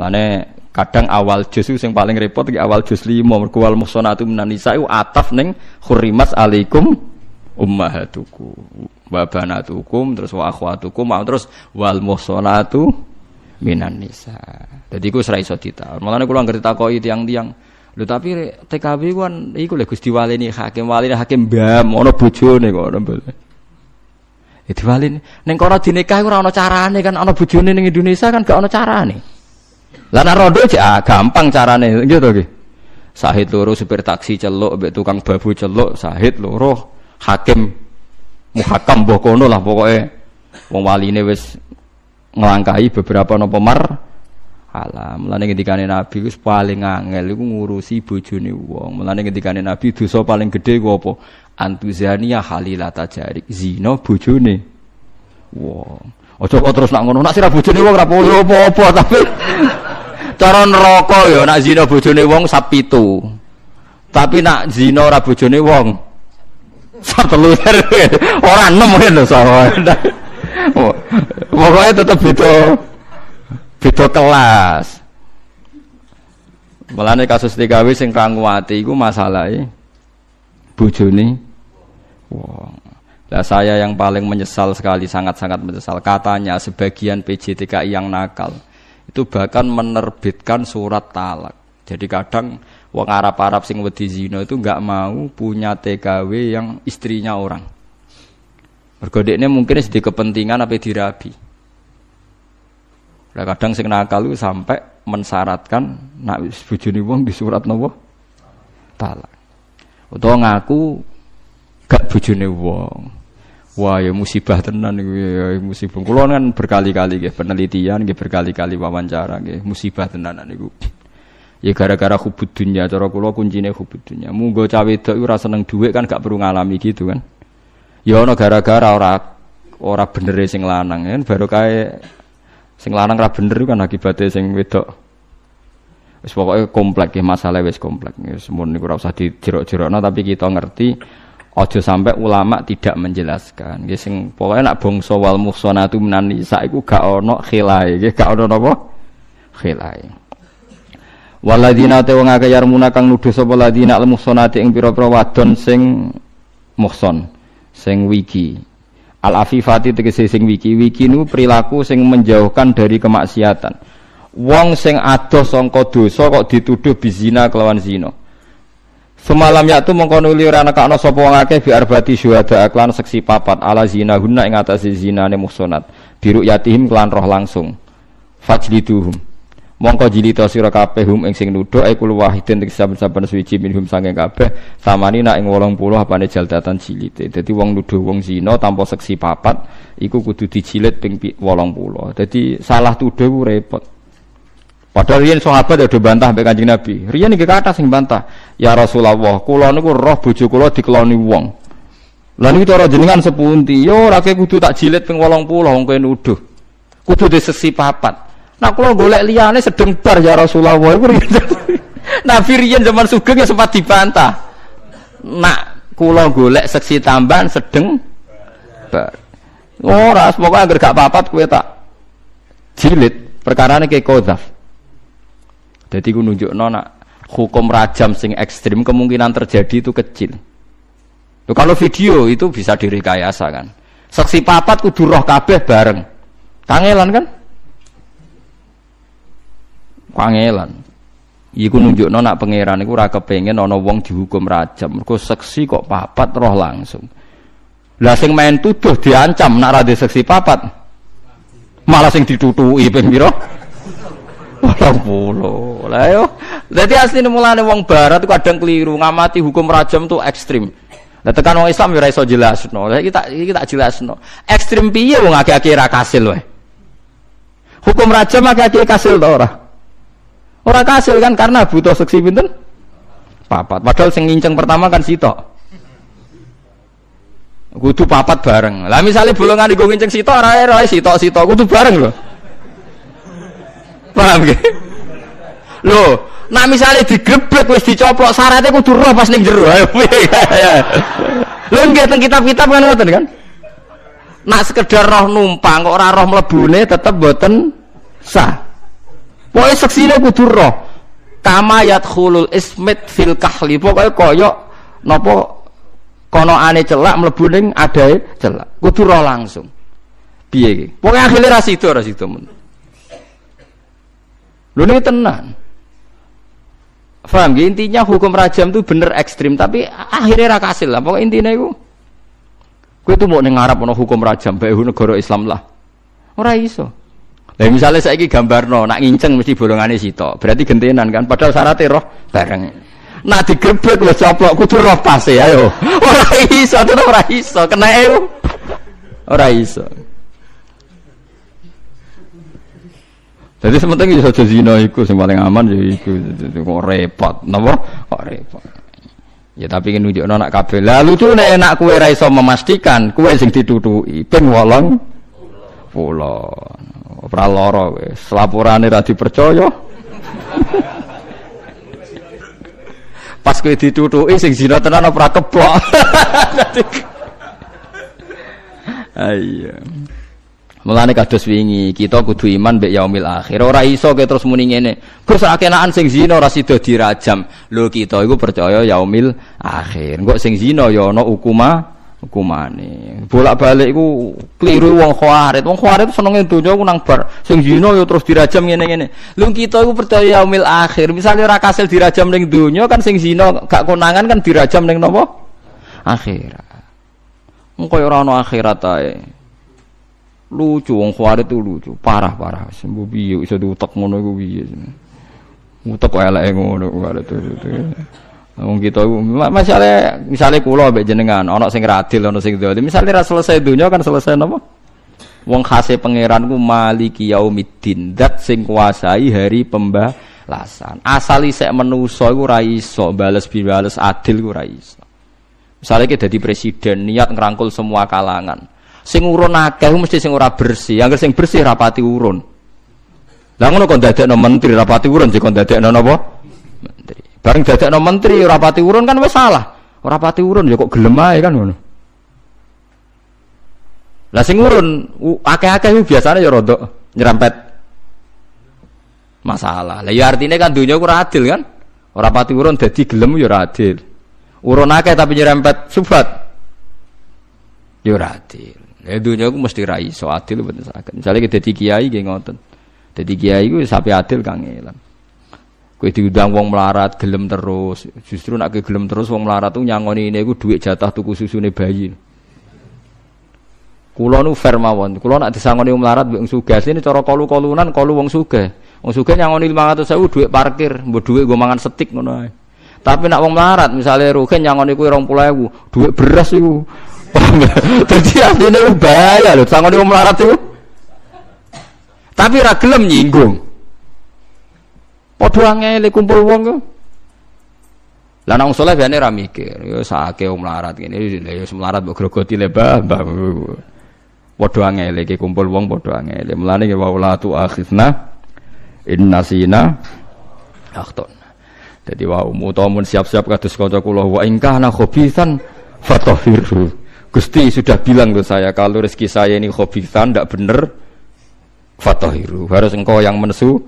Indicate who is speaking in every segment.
Speaker 1: Mulane kadang awal juz itu yang paling repot di awal juz lima mergo musonatu menanisa itu ataf neng kurimas alaikum ummahatuku babanatukum terus wa akhwatukum terus wal muhsanatu minan nisa. gue iku ora iso ditawar. Mulane kula ngerti takoki tiang-tiang Lho tapi TKB kan iku lho Gusti walini hakim walini hakim mbam ana bojone kok ora Ya neng kau kono dinikah ora ana carane kan ana bojone neng Indonesia kan gak ana carane. Lana rodo aja ah, gampang carane gitu iya nggih. Sahid loro supir taksi celuk mbek tukang babu celuk, sahid loro hakim muhakam mbok kono lah pokoke wong waline wis ngelangkahi beberapa nopo mar alam mulane ngendikane nabi wis paling angel iku ngurusi bojone wong mulane ngendikane nabi dosa paling gede ku apa antuzania halilata jarik zina bojone wong aja kok terus nak ngono nak sira bojone wong ora apa-apa tapi Cara neraka ya nak zina bojone wong sapitu. Tapi nak zina ora bojone wong satelu ora enem ya lho sawah. Pokoknya tetap beda beda kelas. Malane kasus TKW sing kangwati iku masalahe bojone wong. Nah, saya yang paling menyesal sekali, sangat-sangat menyesal. Katanya sebagian PJTKI yang nakal itu bahkan menerbitkan surat talak. Jadi kadang wong Arab-Arab sing wedi zina itu nggak mau punya TKW yang istrinya orang. bergodeknya mungkin di kepentingan apa dirabi. Nah, kadang sing nakal itu sampai mensyaratkan nak bujuni wong di surat nopo talak. atau ngaku gak bujuni wong. Wah ya musibah tenan ya, ya musibah. Kulo kan berkali-kali nggih penelitian nggih berkali-kali wawancara nggih musibah tenan niku. Ya gara-gara hubud dunia cara kula kuncine hubud dunia. Munggo cah wedok ora seneng dhuwit kan gak perlu ngalami gitu kan. Ya ana gara-gara ora ora benere sing lanang kan baru kae sing lanang ora bener kan akibatnya sing wedok. Wis pokoke komplek, ya masalah wis komplek. Wis mun niku ora usah dijerok-jerokno tapi kita ngerti Ojo sampai ulama tidak menjelaskan. Nggih sing pokoke nak bongso wal muhsanatu minan nisa iku gak ono khilai. nggih gak ono apa? Khilai. Waladina te wong akeh yarmuna kang nuduh sapa ladina al muhsanati ing pira-pira wadon sing muhson, sing wiki. Al afifati tegese sing wiki, wiki nu perilaku sing menjauhkan dari kemaksiatan. Wong sing adoh sangka dosa kok dituduh bizina kelawan zina. Semalam ya tu mengkonuli ora anak anak sopo akeh bi arbati syuhada aklan seksi papat ala zina hunna ing zina zinane muhsanat biru yatihim klan roh langsung fajliduhum mongko jilita sira kabeh hum ing sing nuduh e wahidin ing saben-saben suci minhum sanging kabeh samani nak ing 80 apane jaldatan jilite dadi wong nuduh wong zina tanpa seksi papat iku kudu dijilid ping 80 dadi salah tuduh repot Padahal riyen sahabat ya udah bantah mbek Kanjeng Nabi. ini ke kathah sing bantah. Ya Rasulullah, kula niku roh bujuk kula dikeloni wong. Lalu niku orang jenengan sepunti? Yo ya ora kudu tak jilid ping 80 wong kowe nuduh. Kudu disesi papat. Nah kalau boleh liane sedeng bar ya Rasulullah. Nabi Rian zaman sugeng ya sempat dibantah. Nak kulo golek seksi tambahan sedeng bar. Ora, oh, semoga anggere gak papat kue tak jilid ini kayak kodaf. Jadi gue nunjuk nona hukum rajam sing ekstrim kemungkinan terjadi itu kecil. Loh, kalau video itu bisa direkayasa kan. Saksi papat kudu roh kabeh bareng. Kangelan kan? Kangelan. Iku nunjuk nona pangeran iku ora kepengen ana wong dihukum rajam. Mergo seksi kok papat roh langsung. Lah sing main tuduh diancam nak rada seksi papat. Malah sing ditutuki ping Patang puluh. Lah yo. Jadi asli mulane wong barat kadang keliru ngamati hukum rajam tu ekstrim. Nah, tekan Islam ya ora jelas, no. Lah kita tak iki tak Ekstrim piye wong akhir akhir ra weh. Hukum rajam akhir akhir kasil to ora? Ora kasil kan karena butuh seksi binten. Papat. Padahal sing nginceng pertama kan sito. Kudu papat bareng. Lah misalnya bolongan iku nginceng sito, rai rai sito sito, kudu bareng loh paham gak? Loh, nak misalnya digrebek wis dicoplok syaratnya kudu roh pas ning jero. lo nggih teng kitab-kitab kan ngoten kan? Nak sekedar roh numpang kok ora roh mlebune tetep buatan sah. Pokoke seksine kudu roh. Kama yadkhulul ismit fil kahli pokoke kaya napa ane celak mlebu ning adahe celak. Kudu roh langsung. Piye iki? Pokoke akhire itu sida itu sida men. Lu ini tenang. Faham Intinya hukum rajam itu bener ekstrim, tapi akhirnya rakasil lah. pokok intinya itu. Gue tuh mau nengarap ono hukum rajam, baik negara Islam lah. Orang iso. Lah misalnya saya gambar no, nak nginceng mesti bolongannya situ. Berarti gentenan kan? Padahal syaratnya roh bareng. Nak digrebek lo coplok, kudu roh pas ya yo. Orang iso, tetap orang iso, kena eu. Orang iso. Jadi sementara itu saja zina itu yang paling aman ya itu ya kok repot. nabo Kok repot. Ya tapi ingin nunjukno anak kafe. lalu tuh nih enak kue raiso memastikan kue sing ditutuki ikan walang, pulau, praloro. lara kowe. Laporane dipercaya. Pas kue ditutuki sing zina tenan apa kepo. Ayo. Mulane kados wingi kita kudu iman mbek yaumil akhir. Ora iso ke terus muni ngene. Gus akenaan sing zina ora sida dirajam. Lho kita iku percaya yaumil akhir. Engko sing zina ya ana hukuma hukumane. Bolak-balik iku keliru wong khawarit. Wong khawarit senenge donya ku nang bar. Sing zina ya terus dirajam ngene-ngene. Lho kita iku percaya yaumil akhir. Misalnya ora kasil dirajam ning donya kan sing zina gak konangan kan dirajam ning nopo? Akhirat. Engko ya ora ana akhirat ae lucu wong khawarit itu lucu parah parah sembuh biyo bisa diutak ngono gue biyo utak kok elek ngono khawarit itu nah, Wong kita masalah misalnya kulo mbek jenengan ana sing radil ana sing dolim misalnya ra selesai dunia kan selesai napa wong khase pangeran ku maliki yaumiddin dat sing kuasai hari pembalasan asal isek menusa iku ra bales bibales adil ku ra misalnya kita jadi presiden niat ngerangkul semua kalangan Sing urun akeh mesti sing ora bersih. Yang sing bersih rapati urun. Lah ngono kok dadekno menteri rapati urun sik kok dadekno napa? Menteri. Bareng dadekno menteri rapati urun kan wis salah. Ora pati urun ya kok gelem ae kan ngono. Lah sing urun akeh-akeh biasane ya rodok nyerempet masalah. Lah ya artinya kan dunia ku adil kan? Ora pati urun dadi gelem ya ora adil. Urun akeh tapi nyerempet subat. Ya ora adil. Ya dunia aku mesti rai so adil bener sakit. Misalnya kita dadi kiai gini ngoten. Dadi kiai ku sapi adil kang elang. Kowe diundang wong melarat gelem terus. Justru nak gelem terus wong melarat tuh nyangoni ini ku duit jatah tuku nih bayi. Kulo nu fair mawon. Kulo nak disangoni wong melarat mbek sugih. Ini coro kolu-kolunan kolu wong sugih. Wong sugih nyangoni 500.000 duit parkir, mbok duit gue mangan setik ngono Tapi nak wong melarat misalnya Rugen nyangoni pulau 20.000, duit beras iku Jadi aslinya itu bahaya loh. Sangat itu melarat itu. Tapi ragelem nyinggung. Podo angel kumpul wong tuh Lah nang soleh biasanya ra mikir, yo sake wong melarat ini yo melarat mbok grogoti lebah Mbah, Mbah. Padha kumpul wong padha angel. melani ke waula tu akhifna innasina akhton. Jadi wa umu siap-siap kados kaca kula wa na khobisan fatafirhu. Gusti sudah bilang ke saya kalau rezeki saya ini khobisan tidak benar fatohiru harus engkau yang mensu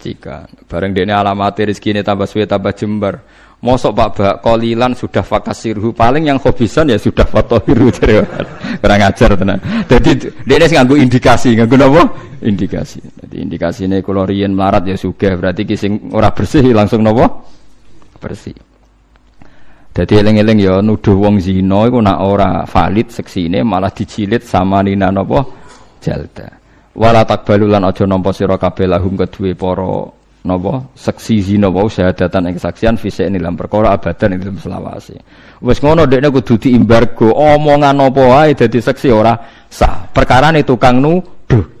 Speaker 1: jika bareng dene alamatnya rezeki ini tambah suwe tambah jembar mosok pak bak kolilan sudah fakasirhu paling yang hobisan ya sudah fatohiru kurang ajar tenang jadi dene nganggo indikasi nganggo apa indikasi jadi indikasinya kalau riyen melarat ya sugih berarti kising ora bersih langsung nopo bersih jadi eling-eling ya nuduh wong zina iku nak ora valid seksine malah dicilit sama nina napa jalda. Wala takbalu lan aja nampa sira kabeh lahum kedue para napa seksi zina wau syahadatan ing saksian fisik ing dalam perkara abadan ing dalam selawase. Wis ngono dekne kudu diimbargo omongan apa wae dadi seksi ora sah. Perkarane tukang nuduh.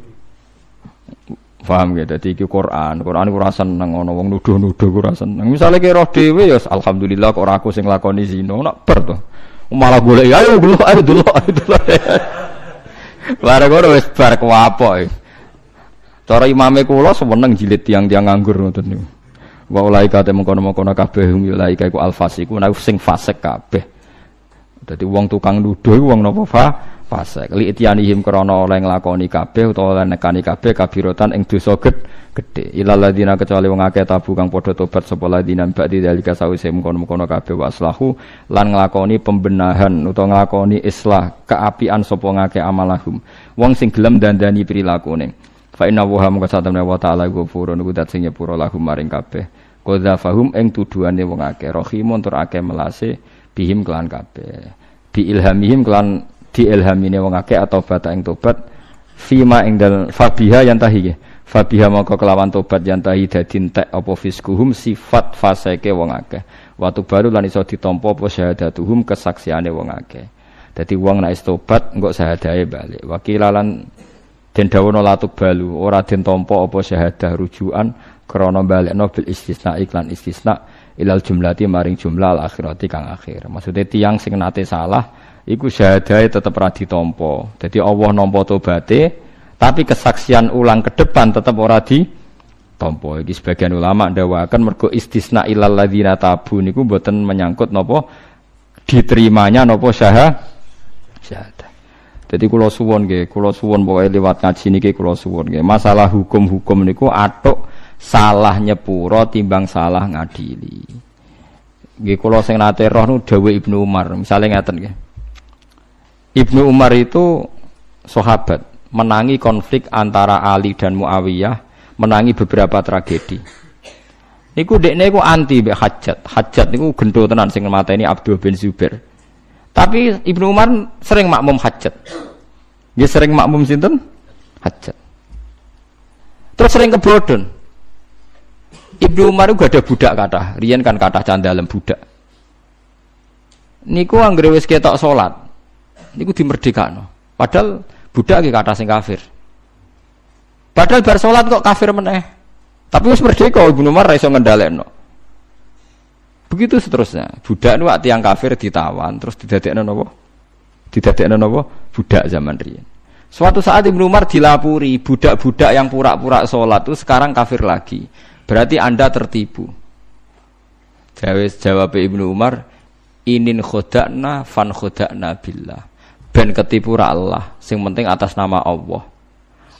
Speaker 1: Paham ya, jadi iki Quran, Quran ora seneng ana wong nuduh-nuduh ora seneng. Misale ki roh dhewe ya alhamdulillah kok ora aku sing lakoni zina, nak ber to. Malah golek ya, ya, ayo dulu ayo dulu ayo dulu. Bareng ora udah bar kuapok. Cara imame kula seneng jilid tiang-tiang nganggur itu. niku. Wa ulaika te mengkono-mengkono kabeh ulaika iku alfasiku nek sing fasik kabeh. Dadi wong tukang nuduh uang nopo fa fasik li ityanihim krana oleh nglakoni kabeh utawa oleh nekani kabeh kabirotan ing dosa gedhe ilal ladina kecuali wong akeh tabu kang padha tobat sapa ladina ba'di dalika sawise mengkono-mengkono kabeh waslahu lan nglakoni pembenahan utawa nglakoni islah keapian sapa ngake amalahum wong sing gelem dandani prilakune fa inna wa hamka satamna wa ta'ala ghafurun iku dat sing nyepuro lahum maring kabeh qadzafahum ing tuduhane wong akeh rahimun tur akeh melase bihim kelan kabeh bi ilhamihim kelan diilhamine wong akeh atau bata ing tobat fima ing dal fabiha yang tahi fabiha mongko kelawan tobat yang tahi dadi entek opo fiskuhum sifat faseke wong akeh waktu baru lan iso ditampa opo syahadatuhum kesaksiane wong akeh jadi wong nek tobat engko syahadae balik wakilalan den dawono latuk balu ora den tampa apa syahadah rujukan krana balekno bil istisna iklan istisna ilal jumlati maring jumlah al akhirati kang akhir maksudnya tiang sing nate salah iku syahadae tetap radhi tompo, jadi Allah nompo tobaté, tapi kesaksian ulang ke depan orang ora tompo. Iki sebagian ulama ndawakan mergo istisna ilal ladina tabu niku buatan menyangkut nopo diterimanya nopo syaha syahadah. Jadi kulo suwon gak, kulo suwon pokoke lewat ngaji niki kulo suwon gak. Masalah hukum-hukum niku atau salah nyepuro timbang salah ngadili. Gak kulo sing nate roh nu dawe Ibnu Umar, misalnya ngaten gak. Ibnu Umar itu sahabat, menangi konflik antara Ali dan Muawiyah, menangi beberapa tragedi. Niku dekne iku anti mbek Hajat. Hajat niku gendho tenan sing ini Abdul bin Zubair. Tapi Ibnu Umar sering makmum Hajat. Dia ya sering makmum sinten? Hajat. Terus sering kebodon. Ibnu Umar itu ada budak kata. Rian kan kata candalem budak. Niku anggere wis ketok salat, niku dimerdekakno. Padahal budak iki kata sing kafir. Padahal bar salat kok kafir meneh. Tapi wis merdeka Ibnu Umar ra iso no. Begitu seterusnya. Budak nu tiang kafir ditawan terus didadekno napa? Didadekno napa? Budak zaman riyen. Suatu saat Ibnu Umar dilapuri budak-budak yang pura-pura sholat itu sekarang kafir lagi. Berarti anda tertipu. Jawab Ibnu Umar, inin khodakna fan khodakna billah ben ketipu ra Allah sing penting atas nama Allah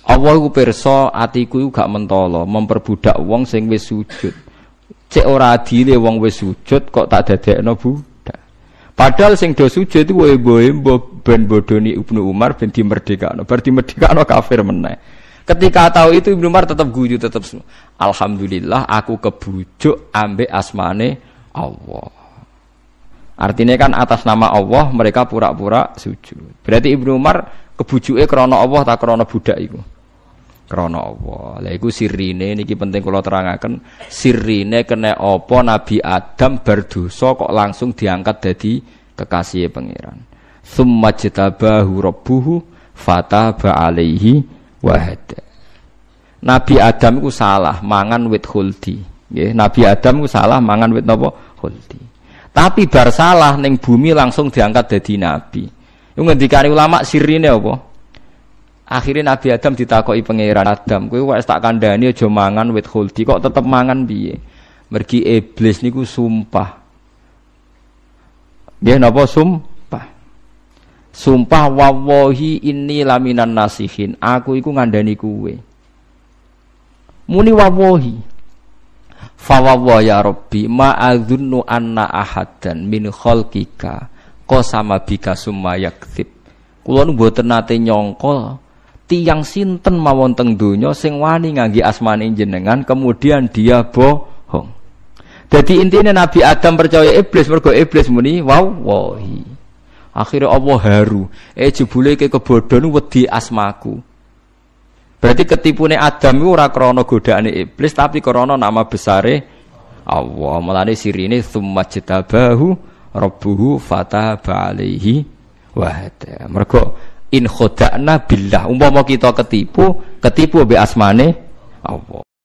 Speaker 1: Allah ku pirsa atiku iku gak mentolo memperbudak wong sing wis sujud cek ora adile wong wis sujud kok tak dadekno budak padahal sing do sujud iku boe boe ben bodoni Ibnu Umar ben dimerdekakno bar dimerdekakno kafir meneh ketika tahu itu Ibnu Umar tetap guyu tetap alhamdulillah aku kebujuk ambek asmane Allah Artinya kan atas nama Allah mereka pura-pura sujud. Berarti Ibnu Umar kebujuke krana Allah tak krana budak iku. Krana Allah. Lah iku sirine niki penting kula terangaken, sirine kena apa Nabi Adam berdosa kok langsung diangkat jadi kekasih pangeran. Summa jitabahu rabbuhu fataba alaihi wahad. Nabi Adam iku salah mangan wit khuldi. Nabi Adam iku salah mangan wit napa? Khuldi. Tapi bar salah ning bumi langsung diangkat jadi nabi. Iku dikari ulama sirine apa? Akhirnya Nabi Adam ditakoi pangeran Adam, kowe wis tak kandhani aja mangan wit khuldi kok tetep mangan biye. Mergi iblis niku sumpah. Dia napa sumpah? Sumpah wawahi ini laminan nasihin. Aku iku ngandani kuwe. Muni wawahi. Fawawwa ya Rabbi ma'adhunnu anna ahadan min khalqika qasama bika summa yakdzib. Kula nu mboten nate nyangka tiang sinten mawon teng donya sing wani ngangge asmane jenengan kemudian dia bohong. Jadi intinya Nabi Adam percaya iblis mergo iblis muni wawahi. Akhirnya Allah haru, eh jebule ke kebodohan wedi asmaku. Berarti ketipune Adam iku ora krana godhaane iblis tapi krana nama besare Allah. Mulane sirine tsumma jitabahu rabbuhu fataba alaihi wa hada. Mergo in khoda'na billah. Umpama kita ketipu, ketipu be asmane Allah.